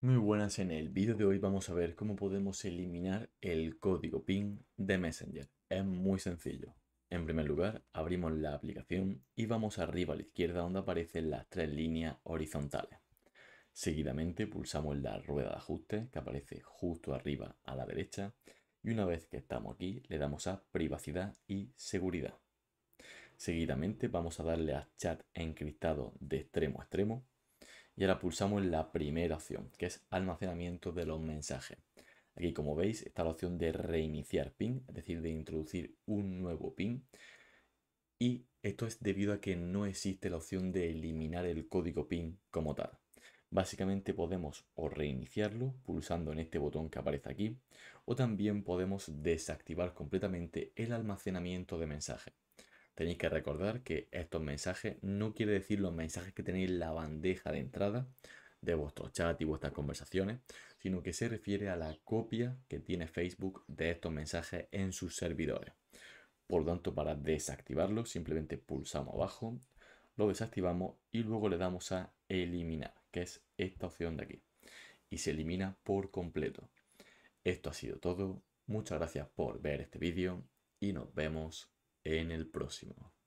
Muy buenas, en el vídeo de hoy vamos a ver cómo podemos eliminar el código PIN de Messenger. Es muy sencillo. En primer lugar, abrimos la aplicación y vamos arriba a la izquierda donde aparecen las tres líneas horizontales. Seguidamente pulsamos la rueda de ajuste que aparece justo arriba a la derecha y una vez que estamos aquí le damos a privacidad y seguridad. Seguidamente vamos a darle a chat encriptado de extremo a extremo y ahora pulsamos en la primera opción, que es almacenamiento de los mensajes. Aquí, como veis, está la opción de reiniciar PIN, es decir, de introducir un nuevo PIN. Y esto es debido a que no existe la opción de eliminar el código PIN como tal. Básicamente podemos o reiniciarlo pulsando en este botón que aparece aquí, o también podemos desactivar completamente el almacenamiento de mensajes tenéis que recordar que estos mensajes no quiere decir los mensajes que tenéis en la bandeja de entrada de vuestro chat y vuestras conversaciones, sino que se refiere a la copia que tiene Facebook de estos mensajes en sus servidores. Por tanto, para desactivarlo, simplemente pulsamos abajo, lo desactivamos y luego le damos a eliminar, que es esta opción de aquí. Y se elimina por completo. Esto ha sido todo. Muchas gracias por ver este vídeo y nos vemos en el próximo.